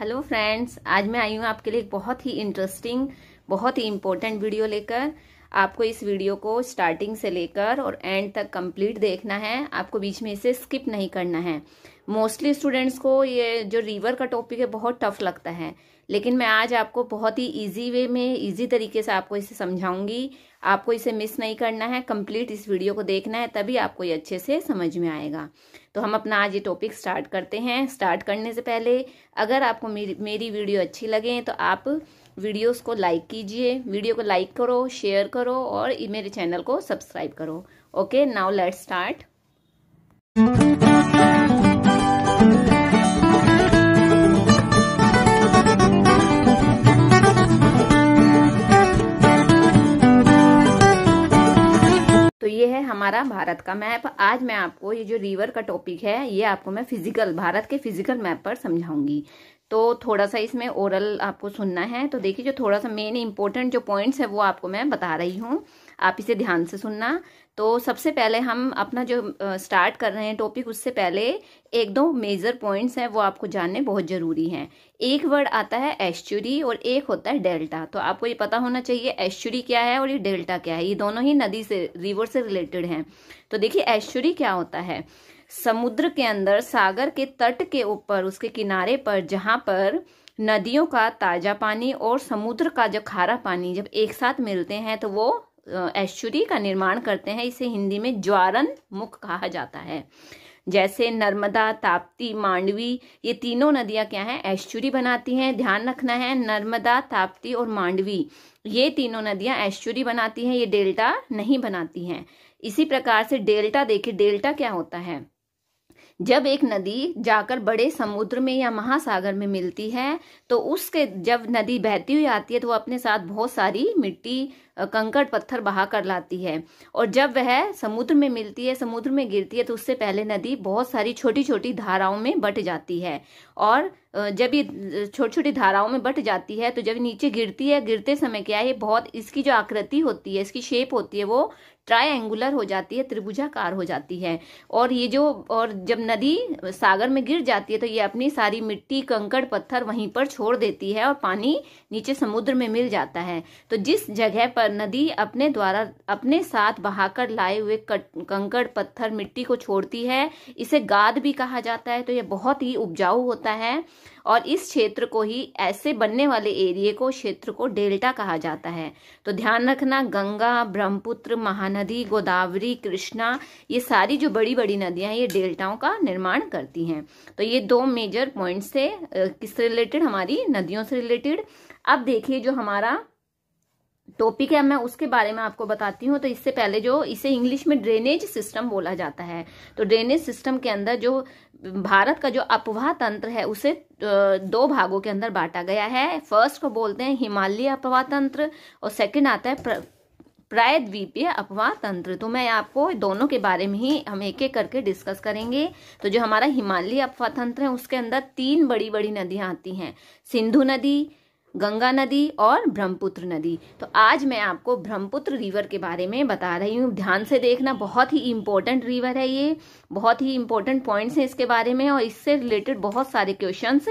hello friends आज मैं आई हूँ आपके लिए एक बहुत ही इंटरेस्टिंग बहुत ही इम्पोर्टेंट वीडियो लेकर आपको इस वीडियो को स्टार्टिंग से लेकर और एंड तक कंप्लीट देखना है आपको बीच में इसे स्किप नहीं करना है मोस्टली स्टूडेंट्स को ये जो रिवर का टॉपिक है बहुत टफ लगता है लेकिन मैं आज आपको बहुत ही इजी वे में इजी तरीके से आपको इसे समझाऊंगी आपको इसे मिस नहीं करना है कंप्लीट इस वीडियो को देखना है तभी आपको ये अच्छे से समझ में आएगा तो हम अपना आज ये टॉपिक स्टार्ट करते हैं स्टार्ट करने से पहले अगर आपको मेरी मेरी वीडियो अच्छी लगे तो आप वीडियोस को लाइक कीजिए वीडियो को लाइक करो शेयर करो और मेरे चैनल को सब्सक्राइब करो ओके नाउ लेट स्टार्ट हमारा भारत का मैप आज मैं आपको ये जो रिवर का टॉपिक है ये आपको मैं फिजिकल भारत के फिजिकल मैप पर समझाऊंगी तो थोड़ा सा इसमें ओरल आपको सुनना है तो देखिए जो थोड़ा सा मेन इम्पोर्टेंट जो पॉइंट्स है वो आपको मैं बता रही हूँ आप इसे ध्यान से सुनना तो सबसे पहले हम अपना जो स्टार्ट कर रहे हैं टॉपिक उससे पहले एक दो मेजर पॉइंट्स हैं वो आपको जानने बहुत ज़रूरी हैं एक वर्ड आता है एश्चुरी और एक होता है डेल्टा तो आपको ये पता होना चाहिए एश्चुरी क्या है और ये डेल्टा क्या है ये दोनों ही नदी से रिवर से रिलेटेड हैं तो देखिए एश्चुरी क्या होता है समुद्र के अंदर सागर के तट के ऊपर उसके किनारे पर जहाँ पर नदियों का ताज़ा पानी और समुद्र का जो खारा पानी जब एक साथ मिलते हैं तो वो ऐश्वर्य का निर्माण करते हैं इसे हिंदी में ज्वारन मुख कहा जाता है जैसे नर्मदा ताप्ती मांडवी ये तीनों नदियां क्या हैं ऐश्वरी बनाती हैं ध्यान रखना है नर्मदा ताप्ती और मांडवी ये तीनों नदियां ऐश्चुरी बनाती हैं ये डेल्टा नहीं बनाती हैं इसी प्रकार से डेल्टा देखिए डेल्टा क्या होता है जब एक नदी जाकर बड़े समुद्र में या महासागर में मिलती है तो उसके जब नदी बहती हुई आती है तो वो अपने साथ बहुत सारी मिट्टी कंकड़ पत्थर बहा कर लाती है और जब वह समुद्र में मिलती है समुद्र में गिरती है तो उससे पहले नदी बहुत सारी छोटी छोटी धाराओं में बट जाती है और जब ये छोटी छोटी धाराओं में बट जाती है तो जब नीचे गिरती है गिरते समय क्या है बहुत इसकी जो आकृति होती है इसकी शेप होती है वो ट्रायंगुलर हो जाती है त्रिभुजाकार हो जाती है और ये जो और जब नदी सागर में गिर जाती है तो ये अपनी सारी मिट्टी कंकड़ पत्थर वहीं पर छोड़ देती है और पानी नीचे समुद्र में मिल जाता है तो जिस जगह पर नदी अपने द्वारा अपने साथ बहाकर लाए हुए कंकड़ पत्थर मिट्टी को छोड़ती है इसे गाद भी कहा जाता है तो यह बहुत ही उपजाऊ होता है और इस क्षेत्र को ही ऐसे बनने वाले एरिए को क्षेत्र को डेल्टा कहा जाता है तो ध्यान रखना गंगा ब्रह्मपुत्र महानदी गोदावरी कृष्णा ये सारी जो बड़ी बड़ी नदियाँ ये डेल्टाओं का निर्माण करती हैं तो ये दो मेजर पॉइंट्स थे किससे रिलेटेड हमारी नदियों से रिलेटेड अब देखिए जो हमारा टॉपिक है मैं उसके बारे में आपको बताती हूँ तो इससे पहले जो इसे इंग्लिश में ड्रेनेज सिस्टम बोला जाता है तो ड्रेनेज सिस्टम के अंदर जो भारत का जो अपवाह तंत्र है उसे दो भागों के अंदर बांटा गया है फर्स्ट को बोलते हैं हिमालय अपवाह तंत्र और सेकंड आता है प्रायद्वीपीय अपवाह तंत्र तो मैं आपको दोनों के बारे में ही हम एक एक करके डिस्कस करेंगे तो जो हमारा हिमालय अपवाह तंत्र है उसके अंदर तीन बड़ी बड़ी नदियां आती हैं सिंधु नदी गंगा नदी और ब्रह्मपुत्र नदी तो आज मैं आपको ब्रह्मपुत्र रिवर के बारे में बता रही हूँ ध्यान से देखना बहुत ही इम्पोर्टेंट रिवर है ये बहुत ही इम्पोर्टेंट पॉइंट्स हैं इसके बारे में और इससे रिलेटेड बहुत सारे क्वेश्चंस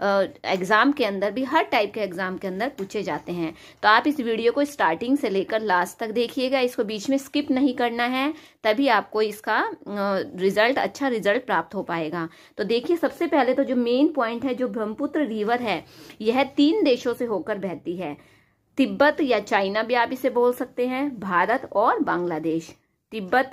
एग्ज़ाम के अंदर भी हर टाइप के एग्ज़ाम के अंदर पूछे जाते हैं तो आप इस वीडियो को स्टार्टिंग से लेकर लास्ट तक देखिएगा इसको बीच में स्किप नहीं करना है तभी आपको इसका रिजल्ट अच्छा रिजल्ट प्राप्त हो पाएगा तो देखिए सबसे पहले तो जो मेन पॉइंट है जो ब्रह्मपुत्र रिवर है यह तीन देशों से होकर बहती है तिब्बत या चाइना भी आप इसे बोल सकते हैं भारत और बांग्लादेश तिब्बत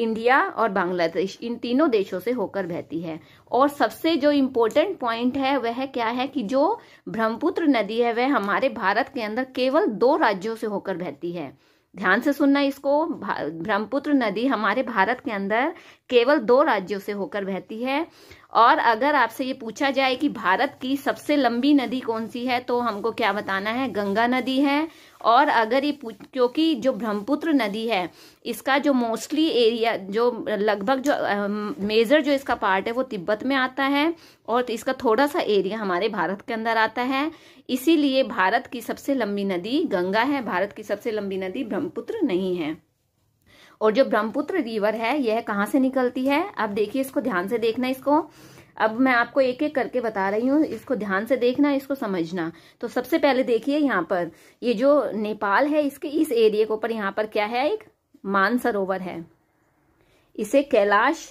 इंडिया और बांग्लादेश इन तीनों देशों से होकर बहती है और सबसे जो इम्पोर्टेंट पॉइंट है वह क्या है कि जो ब्रह्मपुत्र नदी है वह हमारे भारत के अंदर केवल दो राज्यों से होकर बहती है ध्यान से सुनना इसको ब्रह्मपुत्र नदी हमारे भारत के अंदर केवल दो राज्यों से होकर बहती है और अगर आपसे ये पूछा जाए कि भारत की सबसे लंबी नदी कौन सी है तो हमको क्या बताना है गंगा नदी है और अगर ये क्योंकि जो ब्रह्मपुत्र नदी है इसका जो मोस्टली एरिया जो लगभग जो मेजर जो इसका पार्ट है वो तिब्बत में आता है और इसका थोड़ा सा एरिया हमारे भारत के अंदर आता है इसीलिए भारत की सबसे लंबी नदी गंगा है भारत की सबसे लंबी नदी ब्रह्मपुत्र नहीं है और जो ब्रह्मपुत्र रिवर है यह कहाँ से निकलती है अब देखिए इसको ध्यान से देखना इसको अब मैं आपको एक एक करके बता रही हूँ इसको ध्यान से देखना इसको समझना तो सबसे पहले देखिए यहाँ पर ये जो नेपाल है इसके इस एरिए के ऊपर यहाँ पर क्या है एक मानसरोवर है इसे कैलाश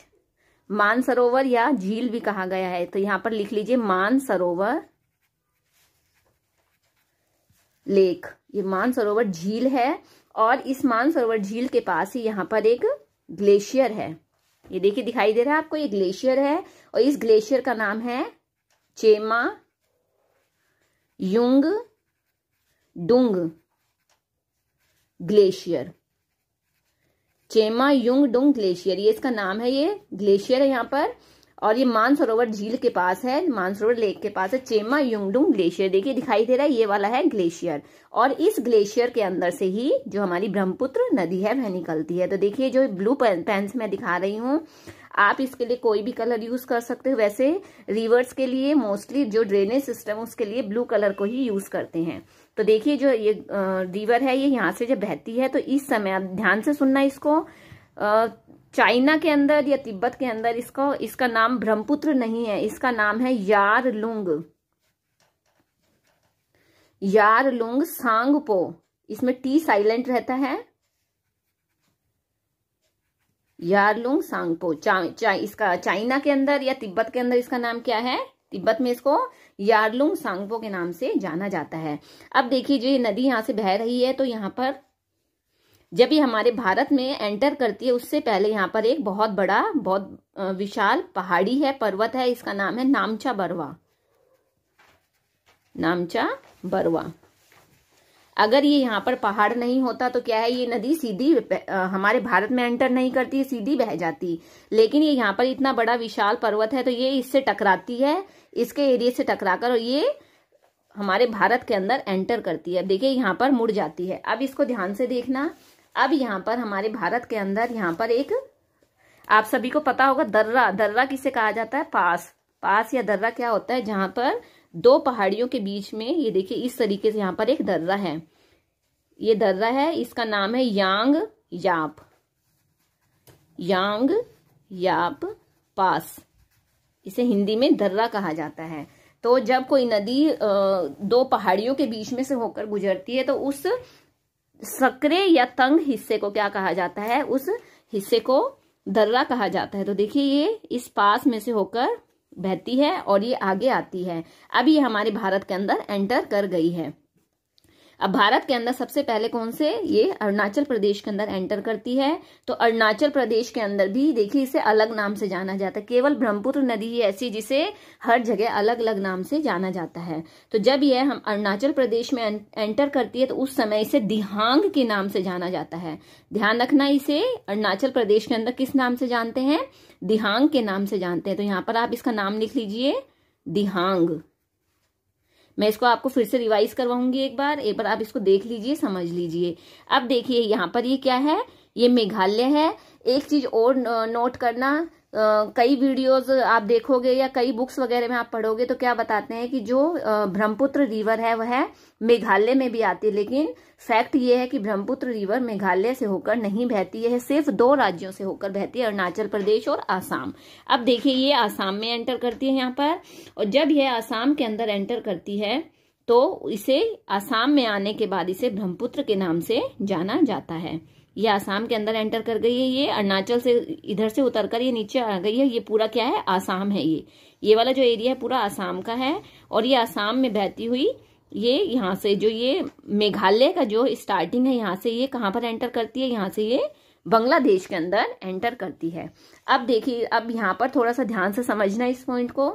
मानसरोवर या झील भी कहा गया है तो यहाँ पर लिख लीजिए मानसरोवर लेक ये मानसरोवर झील है और इस मानसरोवर झील के पास ही यहाँ पर एक ग्लेशियर है ये देखिए दिखाई दे रहा है आपको ये ग्लेशियर है और इस ग्लेशियर का नाम है Chemayungdung glacier Chemayungdung glacier ये इसका नाम है ये ग्लेशियर है यहां पर और ये मानसरोवर झील के पास है मानसरोवर लेक के पास है चेमा युंगडुंग ग्लेशियर देखिए दिखाई दे रहा है ये वाला है ग्लेशियर और इस ग्लेशियर के अंदर से ही जो हमारी ब्रह्मपुत्र नदी है वह निकलती है तो देखिए जो ब्लू पेन से मैं दिखा रही हूँ आप इसके लिए कोई भी कलर यूज कर सकते हो वैसे रिवर्स के लिए मोस्टली जो ड्रेनेज सिस्टम उसके लिए ब्लू कलर को ही यूज करते हैं तो देखिए जो ये रिवर है ये यहाँ से जब बहती है तो इस समय आप ध्यान से सुनना इसको चाइना के अंदर या तिब्बत के अंदर इसका इसका नाम ब्रह्मपुत्र नहीं है इसका नाम है यार लुंग यार लुंग सांगपो इसमें टी साइलेंट रहता है यारलुंग सांगपो चा, चा, इसका चाइना के अंदर या तिब्बत के अंदर इसका नाम क्या है तिब्बत में इसको यारलुंग सांगपो के नाम से जाना जाता है अब देखिए जो नदी यहां से बह रही है तो यहां पर जब ये हमारे भारत में एंटर करती है उससे पहले यहाँ पर एक बहुत बड़ा बहुत विशाल पहाड़ी है पर्वत है इसका नाम है नामचा बरवा नामचा बरवा अगर ये यहाँ पर पहाड़ नहीं होता तो क्या है ये नदी सीधी हमारे भारत में एंटर नहीं करती सीधी बह जाती लेकिन ये यहाँ पर इतना बड़ा विशाल पर्वत है तो ये इससे टकराती है इसके एरिए से टकराकर और ये हमारे भारत के अंदर एंटर करती है देखिए यहाँ पर मुड़ जाती है अब इसको ध्यान से देखना अब यहाँ पर हमारे भारत के अंदर यहाँ पर एक आप सभी को पता होगा दर्रा दर्रा किसे कहा जाता है पास पास या दर्रा क्या होता है जहां पर दो पहाड़ियों के बीच में ये देखिए इस तरीके से यहाँ पर एक दर्रा है ये दर्रा है इसका नाम है यांग याप यांग याप पास इसे हिंदी में दर्रा कहा जाता है तो जब कोई नदी दो पहाड़ियों के बीच में से होकर गुजरती है तो उस सक्रे या तंग हिस्से को क्या कहा जाता है उस हिस्से को दर्रा कहा जाता है तो देखिए ये इस पास में से होकर बहती है और ये आगे आती है अब ये हमारे भारत के अंदर एंटर कर गई है अब भारत के अंदर सबसे पहले कौन से ये अरुणाचल प्रदेश के अंदर एंटर करती है तो अरुणाचल प्रदेश के अंदर भी देखिए इसे अलग नाम से जाना जाता है केवल ब्रह्मपुत्र नदी ही ऐसी जिसे हर जगह अलग अलग नाम से जाना जाता है तो जब यह हम अरुणाचल प्रदेश में एंटर करती है तो उस समय इसे दिहांग के नाम से जाना जाता है ध्यान रखना इसे अरुणाचल प्रदेश के अंदर किस नाम से जानते हैं दिहांग के नाम से जानते हैं तो यहाँ पर आप इसका नाम लिख लीजिए दिहांग मैं इसको आपको फिर से रिवाइज करवाऊंगी एक बार एक बार आप इसको देख लीजिए समझ लीजिए अब देखिए यहाँ पर ये क्या है ये मेघालय है एक चीज और नोट करना कई वीडियोस आप देखोगे या कई बुक्स वगैरह में आप पढ़ोगे तो क्या बताते हैं कि जो ब्रह्मपुत्र रिवर है वह मेघालय में भी आती है लेकिन फैक्ट ये है कि ब्रह्मपुत्र रिवर मेघालय से होकर नहीं बहती है सिर्फ दो राज्यों से होकर बहती है अरुणाचल प्रदेश और आसाम अब देखिए ये आसाम में एंटर करती है यहाँ पर और जब यह आसाम के अंदर एंटर करती है तो इसे आसाम में आने के बाद इसे ब्रह्मपुत्र के नाम से जाना जाता है ये आसाम के अंदर एंटर कर गई है ये अरुणाचल से इधर से उतर कर ये नीचे आ गई है ये पूरा क्या है आसाम है ये ये वाला जो एरिया है पूरा आसाम का है और ये आसाम में बहती हुई ये यहाँ से जो ये मेघालय का जो स्टार्टिंग है यहाँ से ये कहाँ पर एंटर करती है यहाँ से ये बांग्लादेश के अंदर एंटर करती है अब देखिए अब यहाँ पर थोड़ा सा ध्यान से समझना इस पॉइंट को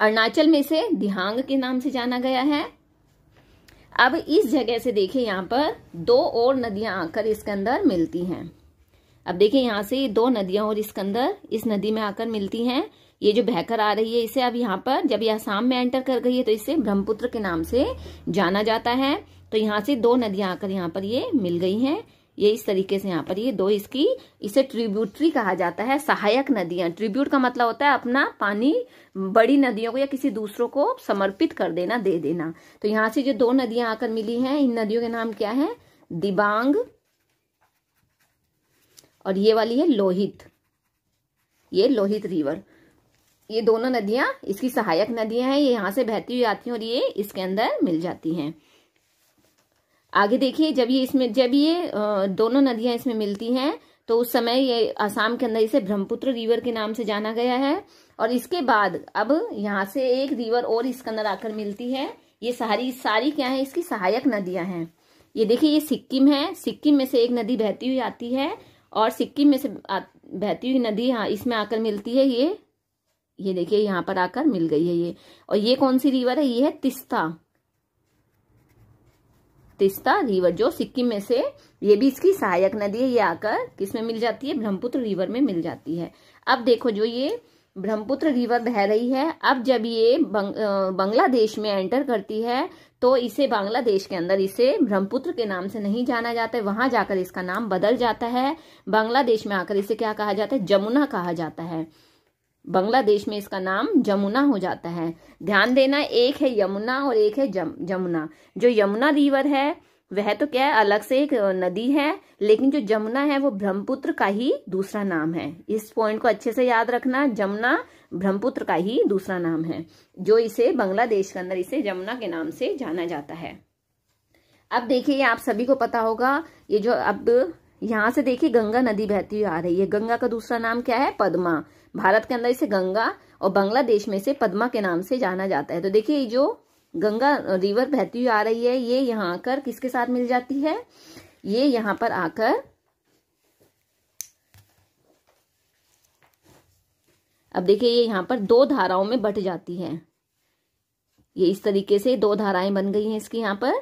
अरुणाचल में इसे दिहांग के नाम से जाना गया है अब इस जगह से देखिए यहाँ पर दो और नदियां आकर इसके अंदर मिलती हैं अब देखिए यहाँ से दो नदियां और इसके अंदर इस नदी में आकर मिलती हैं ये जो बहकर आ रही है इसे अब यहाँ पर जब ये आसाम में एंटर कर गई है तो इसे ब्रह्मपुत्र के नाम से जाना जाता है तो यहाँ से दो नदियां आकर यहाँ पर ये मिल गई हैं ये इस तरीके से यहाँ पर ये दो इसकी इसे ट्रिब्यूटरी कहा जाता है सहायक नदियां ट्रिब्यूट का मतलब होता है अपना पानी बड़ी नदियों को या किसी दूसरों को समर्पित कर देना दे देना तो यहां से जो दो नदियां आकर मिली हैं इन नदियों के नाम क्या है दिबांग और ये वाली है लोहित ये लोहित रिवर ये दोनों नदियां इसकी सहायक नदियां हैं ये यहां से बहती हुई आती हैं और ये इसके अंदर मिल जाती हैं आगे देखिए जब ये इसमें जब ये दोनों नदियां इसमें मिलती हैं तो उस समय ये आसाम के अंदर इसे ब्रह्मपुत्र रिवर के नाम से जाना गया है और इसके बाद अब यहाँ से एक रिवर और इसके अंदर आकर मिलती है ये सारी सारी क्या है इसकी सहायक नदियां हैं ये देखिए ये सिक्किम है सिक्किम में से एक नदी बहती हुई आती है और सिक्किम में से बहती हुई नदी हाँ इसमें आकर मिलती है ये ये देखिए यहाँ पर आकर मिल गई है ये और ये कौन सी रिवर है ये है तिस्ता तिस्ता रिवर जो सिक्किम में से ये भी इसकी सहायक नदी है ये आकर किस में मिल जाती है ब्रह्मपुत्र रिवर में मिल जाती है अब देखो जो ये ब्रह्मपुत्र रिवर बह रही है अब जब ये बंग, बांग्लादेश में एंटर करती है तो इसे बांग्लादेश के अंदर इसे ब्रह्मपुत्र के नाम से नहीं जाना जाता है वहां जाकर इसका नाम बदल जाता है बांग्लादेश में आकर इसे क्या कहा जाता है जमुना कहा जाता है बांग्लादेश में इसका नाम जमुना हो जाता है ध्यान देना एक है यमुना और एक है जम जमुना जो यमुना रिवर है वह तो क्या है अलग से एक नदी है लेकिन जो जमुना है वो ब्रह्मपुत्र का ही दूसरा नाम है इस पॉइंट को अच्छे से याद रखना जमुना ब्रह्मपुत्र का ही दूसरा नाम है जो इसे बांग्लादेश के अंदर इसे जमुना के नाम से जाना जाता है अब देखिए आप सभी को पता होगा ये जो अब यहाँ से देखिए गंगा नदी बहती हुई आ रही है गंगा का दूसरा नाम क्या है पद्मा भारत के अंदर इसे गंगा और बांग्लादेश में इसे पद्मा के नाम से जाना जाता है तो देखिए जो गंगा रिवर बहती हुई आ रही है ये यहाँ आकर किसके साथ मिल जाती है ये यहाँ पर आकर अब देखिए ये यहाँ पर दो धाराओं में बट जाती है ये इस तरीके से दो धाराएं बन गई हैं इसके यहाँ पर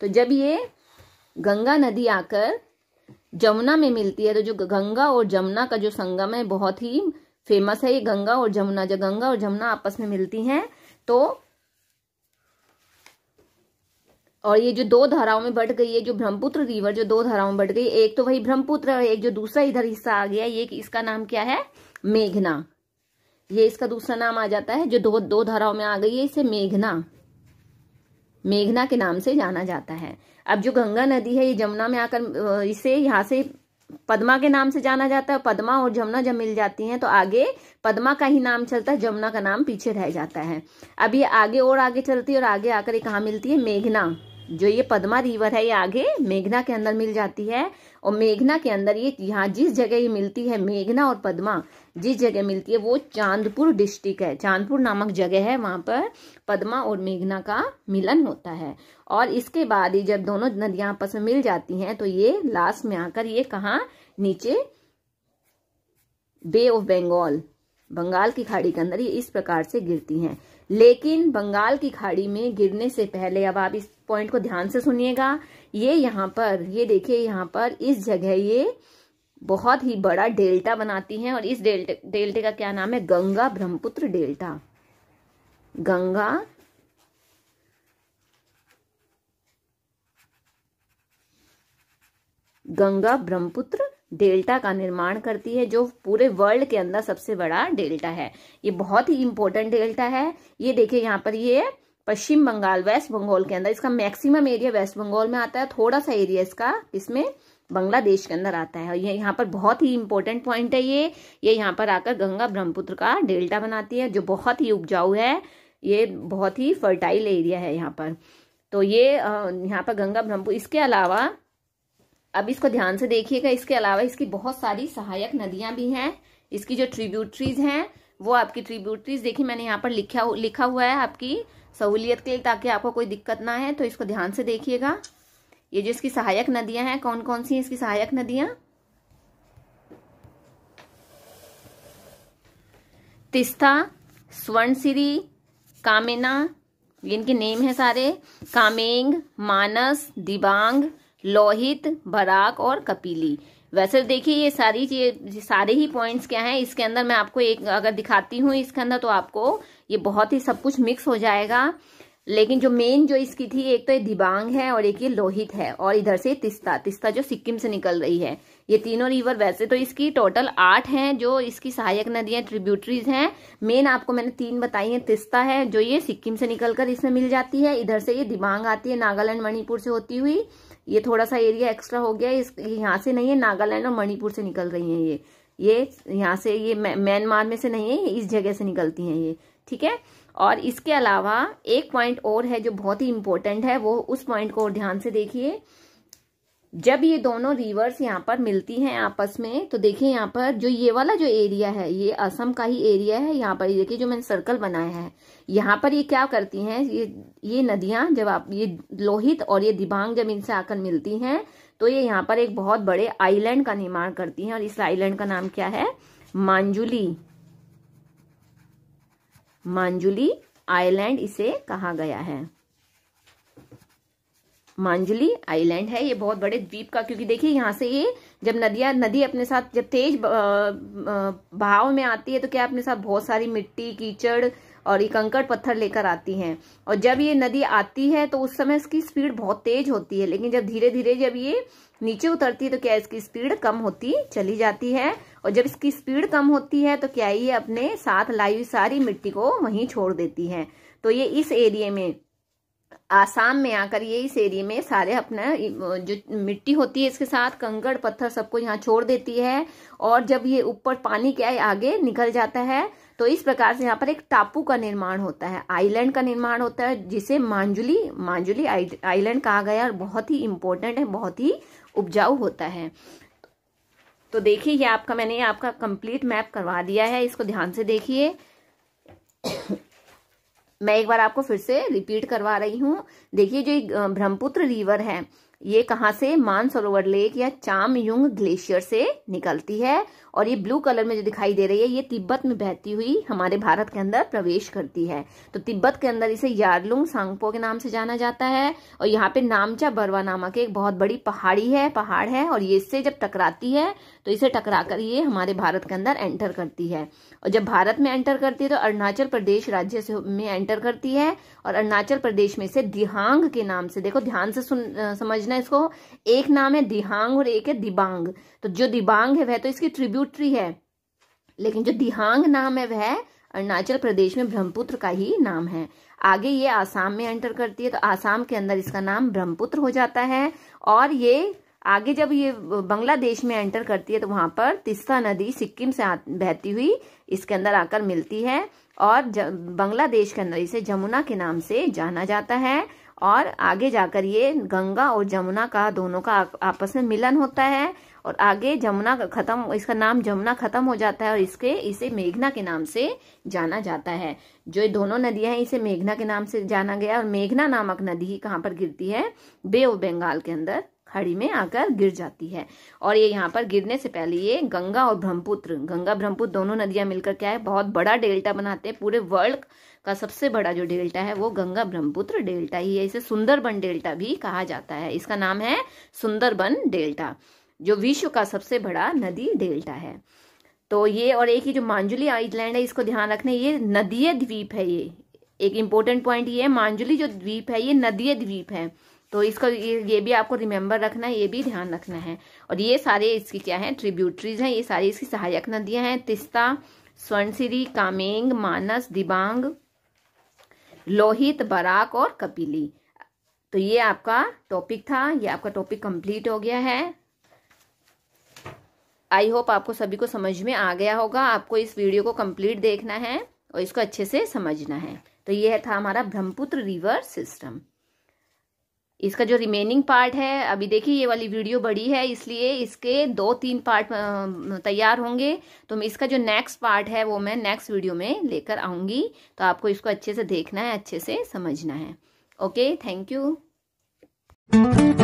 तो जब ये गंगा नदी आकर जमुना में मिलती है तो जो गंगा और जमुना का जो संगम है बहुत ही फेमस है ये गंगा और जमुना जो गंगा और जमुना आपस में मिलती हैं तो और ये जो दो धाराओं में बढ़ गई है जो ब्रह्मपुत्र रिवर जो दो धाराओं में बढ़ गई एक तो वही ब्रह्मपुत्र और एक जो दूसरा इधर हिस्सा आ गया ये इसका नाम क्या है मेघना ये इसका दूसरा नाम आ जाता है जो दो दो धाराओं में आ गई है इसे मेघना मेघना के नाम से जाना जाता है अब जो गंगा नदी है ये जमुना में आकर इसे यहाँ से पद्मा के नाम से जाना जाता है पद्मा और जमुना जब मिल जाती हैं तो आगे पद्मा का ही नाम चलता है जमुना का नाम पीछे रह जाता है अब ये आगे और आगे चलती है और आगे आकर ये कहाँ मिलती है मेघना जो ये पद्मा रिवर है ये आगे मेघना के अंदर मिल जाती है और मेघना के अंदर ये यहाँ जिस जगह ये मिलती है मेघना और पद्मा जिस जगह मिलती है वो चांदपुर डिस्ट्रिक्ट है चांदपुर नामक जगह है वहां पर पद्मा और मेघना का मिलन होता है और इसके बाद ही जब दोनों नदियां आपस में मिल जाती हैं तो ये लास्ट में आकर ये कहा नीचे बे ऑफ बंगाल बंगाल की खाड़ी के अंदर ये इस प्रकार से गिरती हैं लेकिन बंगाल की खाड़ी में गिरने से पहले अब आप इस पॉइंट को ध्यान से सुनिएगा ये यहाँ पर ये देखिए यहाँ पर इस जगह ये बहुत ही बड़ा डेल्टा बनाती हैं और इस डेल्टे डेल्टे का क्या नाम है गंगा ब्रह्मपुत्र डेल्टा गंगा गंगा ब्रह्मपुत्र डेल्टा का निर्माण करती है जो पूरे वर्ल्ड के अंदर सबसे बड़ा डेल्टा है ये बहुत ही इंपॉर्टेंट डेल्टा है ये देखिए यहाँ पर ये पश्चिम बंगाल वेस्ट बंगाल के अंदर इसका मैक्सिमम एरिया वेस्ट बंगाल में आता है थोड़ा सा एरिया इसका इसमें बांग्लादेश के अंदर आता है और ये यहाँ पर बहुत ही इंपॉर्टेंट पॉइंट है ये ये यहाँ पर आकर गंगा ब्रह्मपुत्र का डेल्टा बनाती है जो बहुत ही उपजाऊ है ये बहुत ही फर्टाइल एरिया है यहाँ पर तो ये यहाँ पर गंगा ब्रह्मपुत्र इसके अलावा अब इसको ध्यान से देखिएगा इसके अलावा इसकी बहुत सारी सहायक नदियां भी हैं इसकी जो ट्रिब्यूटरीज हैं वो आपकी ट्रिब्यूटरीज देखिए मैंने यहाँ पर लिखा लिखा हुआ है आपकी सहूलियत के लिए ताकि आपको कोई दिक्कत ना है तो इसको ध्यान से देखिएगा ये जो इसकी सहायक नदियां हैं कौन कौन सी हैं इसकी सहायक नदियां तिस्ता स्वर्णसिरी कामेना इनके नेम है सारे कामेंग मानस दिबांग लोहित बराक और कपिली वैसे देखिए ये सारी चीज सारे ही पॉइंट्स क्या हैं इसके अंदर मैं आपको एक अगर दिखाती हूँ इसके अंदर तो आपको ये बहुत ही सब कुछ मिक्स हो जाएगा लेकिन जो मेन जो इसकी थी एक तो ये दिबांग है और एक ये लोहित है और इधर से तिस्ता तिस्ता जो सिक्किम से निकल रही है ये तीनों रिवर वैसे तो इसकी टोटल आठ हैं जो इसकी सहायक नदियां ट्रिब्यूटरीज हैं मेन आपको मैंने तीन बताई हैं तिस्ता है जो ये सिक्किम से निकलकर इसमें मिल जाती है इधर से ये दिबांग आती है नागालैंड मणिपुर से होती हुई ये थोड़ा सा एरिया एक्स्ट्रा हो गया इस यहाँ से नहीं है नागालैंड और मणिपुर से निकल रही हैं ये ये यहाँ से ये म्यांमार में से नहीं है इस जगह से निकलती हैं ये ठीक है और इसके अलावा एक पॉइंट और है जो बहुत ही इम्पोर्टेंट है वो उस पॉइंट को ध्यान से देखिए जब ये दोनों रिवर्स यहाँ पर मिलती हैं आपस में तो देखिए यहाँ पर जो ये वाला जो एरिया है ये असम का ही एरिया है यहाँ पर ये देखिए जो मैंने सर्कल बनाया है यहाँ पर ये क्या करती हैं ये ये नदियां जब आप ये लोहित और ये दिबांग जब इनसे आकर मिलती हैं तो ये यहाँ पर एक बहुत बड़े आईलैंड का निर्माण करती है और इस आईलैंड का नाम क्या है मांजुली मांजुली आईलैंड इसे कहा गया है मांजली आइलैंड है ये बहुत बड़े द्वीप का क्योंकि देखिए यहाँ से ये जब नदियां नदी अपने साथ जब तेज बहाव में आती है तो क्या अपने साथ बहुत सारी मिट्टी कीचड़ और ये कंकड़ पत्थर लेकर आती हैं और जब ये नदी आती है तो उस समय इसकी स्पीड बहुत तेज होती है लेकिन जब धीरे धीरे जब ये नीचे उतरती है तो क्या इसकी स्पीड कम होती चली जाती है और जब इसकी स्पीड कम होती है तो क्या ये अपने साथ लाई हुई सारी मिट्टी को वहीं छोड़ देती है तो ये इस एरिए में आसाम में आकर ये इस एरिए में सारे अपना जो मिट्टी होती है इसके साथ कंकड़ पत्थर सबको यहाँ छोड़ देती है और जब ये ऊपर पानी के आगे निकल जाता है तो इस प्रकार से यहाँ पर एक टापू का निर्माण होता है आइलैंड का निर्माण होता है जिसे मांजुली मांजुली आइलैंड कहा गया और बहुत ही इम्पोर्टेंट है बहुत ही उपजाऊ होता है तो देखिए ये आपका मैंने आपका कंप्लीट मैप करवा दिया है इसको ध्यान से देखिए मैं एक बार आपको फिर से रिपीट करवा रही हूँ देखिए जो ब्रह्मपुत्र रिवर है ये कहाँ से मानसरोवर लेक या चाम युंग ग्लेशियर से निकलती है और ये ब्लू कलर में जो दिखाई दे रही है ये तिब्बत में बहती हुई हमारे भारत के अंदर प्रवेश करती है तो तिब्बत के अंदर इसे यारलुंग सांगपो के नाम से जाना जाता है और यहाँ पे नामचा बरवा नामक एक बहुत बड़ी पहाड़ी है पहाड़ है और ये इससे जब टकराती है तो इसे टकरा कर ये हमारे भारत के अंदर एंटर करती है और जब भारत में एंटर करती है तो अरुणाचल प्रदेश राज्य से में एंटर करती है और अरुणाचल प्रदेश में इसे दिहांग के नाम से देखो ध्यान से सुन समझना इसको एक नाम है दिहांग और एक है दिबांग तो जो दिबांग है वह तो इसकी ट्रिब्यूट ट्रिब्यूटरी है लेकिन जो दिहांग नाम है वह अरुणाचल प्रदेश में ब्रह्मपुत्र का ही नाम है आगे ये आसाम में एंटर करती है तो आसाम के अंदर इसका नाम ब्रह्मपुत्र हो जाता है और ये आगे जब ये बांग्लादेश में एंटर करती है तो वहां पर तिस्ता नदी सिक्किम से बहती हुई इसके अंदर आकर मिलती है और बांग्लादेश के अंदर इसे जमुना के नाम से जाना जाता है और आगे जाकर ये गंगा और जमुना का दोनों का आपस में मिलन होता है और आगे जमुना खत्म इसका नाम जमुना खत्म हो जाता है और इसके इसे मेघना के नाम से जाना जाता है जो दोनों नदियां हैं इसे मेघना के नाम से जाना गया और मेघना नामक नदी कहाँ पर गिरती है बे ऑफ बंगाल के अंदर खाड़ी में आकर गिर जाती है और ये यहाँ पर गिरने से पहले ये गंगा और ब्रह्मपुत्र गंगा ब्रह्मपुत्र दोनों नदियां मिलकर क्या है बहुत बड़ा डेल्टा बनाते हैं पूरे वर्ल्ड का सबसे बड़ा जो डेल्टा है वो गंगा ब्रह्मपुत्र डेल्टा ही है इसे सुंदरबन डेल्टा भी कहा जाता है इसका नाम है सुंदरबन डेल्टा जो विश्व का सबसे बड़ा नदी डेल्टा है तो ये और एक ही जो मांजुली आइलैंड है इसको ध्यान रखना ये नदीय द्वीप है ये एक इम्पोर्टेंट पॉइंट ये है मांजुली जो द्वीप है ये नदीय द्वीप है तो इसको ये, ये भी आपको रिमेम्बर रखना है ये भी ध्यान रखना है और ये सारे इसकी क्या है ट्रिब्यूटरीज हैं ये सारी इसकी सहायक नदियां हैं तिस्ता स्वर्णसिरी कामेंग मानस दिबांग लोहित बराक और कपिली तो ये आपका टॉपिक था ये आपका टॉपिक कंप्लीट हो गया है आई होप आपको सभी को समझ में आ गया होगा आपको इस वीडियो को कंप्लीट देखना है और इसको अच्छे से समझना है तो यह था हमारा ब्रह्मपुत्र रिवर सिस्टम इसका जो रिमेनिंग पार्ट है अभी देखिए ये वाली वीडियो बड़ी है इसलिए इसके दो तीन पार्ट तैयार होंगे तो इसका जो नेक्स्ट पार्ट है वो मैं नेक्स्ट वीडियो में लेकर आऊंगी तो आपको इसको अच्छे से देखना है अच्छे से समझना है ओके थैंक यू